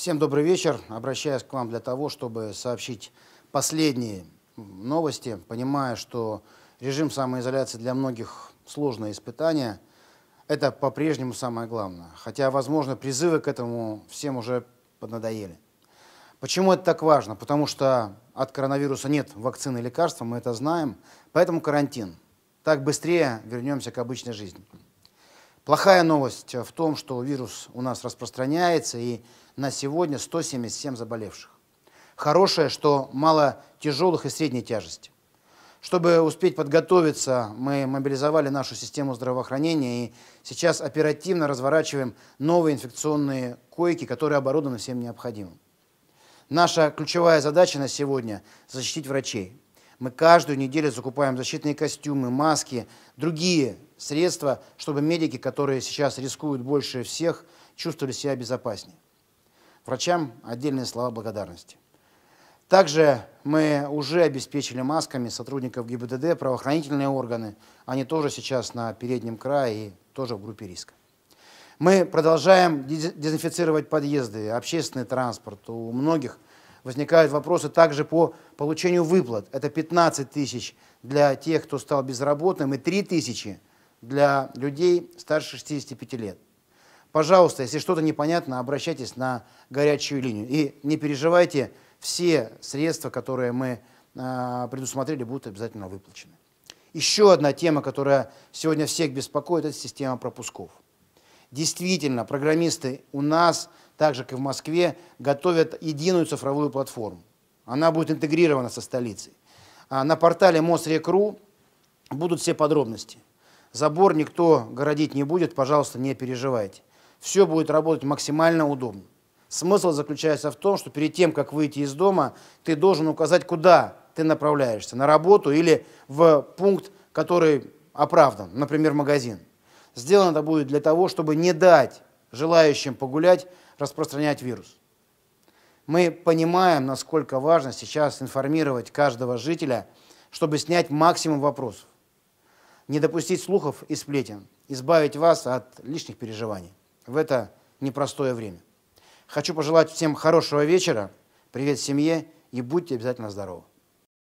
Всем добрый вечер. Обращаюсь к вам для того, чтобы сообщить последние новости, понимая, что режим самоизоляции для многих сложное испытание. Это по-прежнему самое главное. Хотя, возможно, призывы к этому всем уже поднадоели. Почему это так важно? Потому что от коронавируса нет вакцины и лекарства, мы это знаем. Поэтому карантин. Так быстрее вернемся к обычной жизни. Плохая новость в том, что вирус у нас распространяется, и на сегодня 177 заболевших. Хорошее, что мало тяжелых и средней тяжести. Чтобы успеть подготовиться, мы мобилизовали нашу систему здравоохранения и сейчас оперативно разворачиваем новые инфекционные койки, которые оборудованы всем необходимым. Наша ключевая задача на сегодня – защитить врачей, мы каждую неделю закупаем защитные костюмы, маски, другие средства, чтобы медики, которые сейчас рискуют больше всех, чувствовали себя безопаснее. Врачам отдельные слова благодарности. Также мы уже обеспечили масками сотрудников ГИБДД, правоохранительные органы. Они тоже сейчас на переднем крае и тоже в группе риска. Мы продолжаем дезинфицировать подъезды, общественный транспорт. У многих – Возникают вопросы также по получению выплат. Это 15 тысяч для тех, кто стал безработным, и 3 тысячи для людей старше 65 лет. Пожалуйста, если что-то непонятно, обращайтесь на горячую линию. И не переживайте, все средства, которые мы э, предусмотрели, будут обязательно выплачены. Еще одна тема, которая сегодня всех беспокоит, это система пропусков. Действительно, программисты у нас, так же как и в Москве, готовят единую цифровую платформу. Она будет интегрирована со столицей. А на портале Мосрекру будут все подробности. Забор никто городить не будет, пожалуйста, не переживайте. Все будет работать максимально удобно. Смысл заключается в том, что перед тем, как выйти из дома, ты должен указать, куда ты направляешься, на работу или в пункт, который оправдан, например, магазин. Сделано это будет для того, чтобы не дать желающим погулять распространять вирус. Мы понимаем, насколько важно сейчас информировать каждого жителя, чтобы снять максимум вопросов, не допустить слухов и сплетен, избавить вас от лишних переживаний в это непростое время. Хочу пожелать всем хорошего вечера, привет семье и будьте обязательно здоровы.